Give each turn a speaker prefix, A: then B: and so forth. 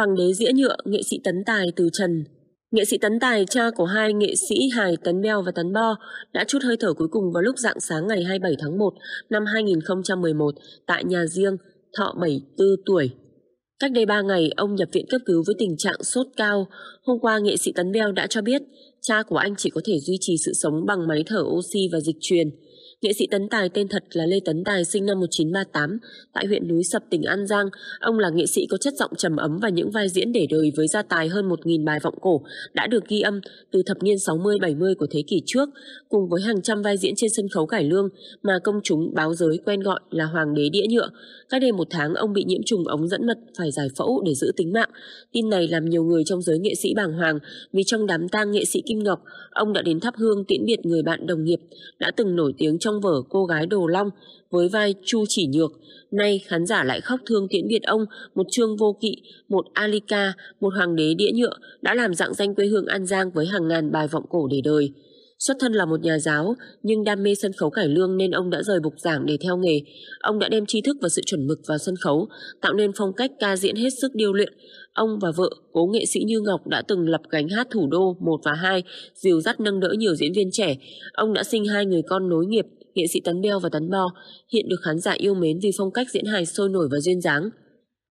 A: Hoàng đế dĩa nhựa, nghệ sĩ tấn tài từ trần. Nghệ sĩ Tấn Tài, cha của hai nghệ sĩ Hải Tấn Beo và Tấn Bo, đã chút hơi thở cuối cùng vào lúc dạng sáng ngày 27 tháng 1 năm 2011 tại nhà riêng, thọ 74 tuổi. Cách đây 3 ngày, ông nhập viện cấp cứu với tình trạng sốt cao. Hôm qua, nghệ sĩ Tấn Beo đã cho biết cha của anh chỉ có thể duy trì sự sống bằng máy thở oxy và dịch truyền. Nghệ sĩ Tấn Tài tên thật là Lê Tấn Tài sinh năm 1938 tại huyện núi Sập tỉnh An Giang. Ông là nghệ sĩ có chất giọng trầm ấm và những vai diễn để đời với gia tài hơn 1.000 bài vọng cổ đã được ghi âm từ thập niên 60-70 của thế kỷ trước, cùng với hàng trăm vai diễn trên sân khấu cải lương mà công chúng báo giới quen gọi là Hoàng đế đĩa nhựa. Cách đây một tháng, ông bị nhiễm trùng ống dẫn mật phải giải phẫu để giữ tính mạng. Tin này làm nhiều người trong giới nghệ sĩ bàng hoàng vì trong đám tang nghệ sĩ Kim Ngọc, ông đã đến thắp hương tiễn biệt người bạn đồng nghiệp đã từng nổi tiếng trong trong vở Cô gái Đồ Long với vai Chu Chỉ Nhược. Nay khán giả lại khóc thương tiễn biệt ông, một Trương Vô Kỵ, một Alika, một Hoàng đế đĩa nhựa đã làm dạng danh quê hương An Giang với hàng ngàn bài vọng cổ để đời. Xuất thân là một nhà giáo, nhưng đam mê sân khấu cải lương nên ông đã rời bục giảng để theo nghề. Ông đã đem tri thức và sự chuẩn mực vào sân khấu, tạo nên phong cách ca diễn hết sức điêu luyện. Ông và vợ, cố nghệ sĩ Như Ngọc đã từng lập gánh hát thủ đô 1 và 2, dìu dắt nâng đỡ nhiều diễn viên trẻ. Ông đã sinh hai người con nối nghiệp, nghệ sĩ Tấn Beo và Tấn Bo, hiện được khán giả yêu mến vì phong cách diễn hài sôi nổi và duyên dáng.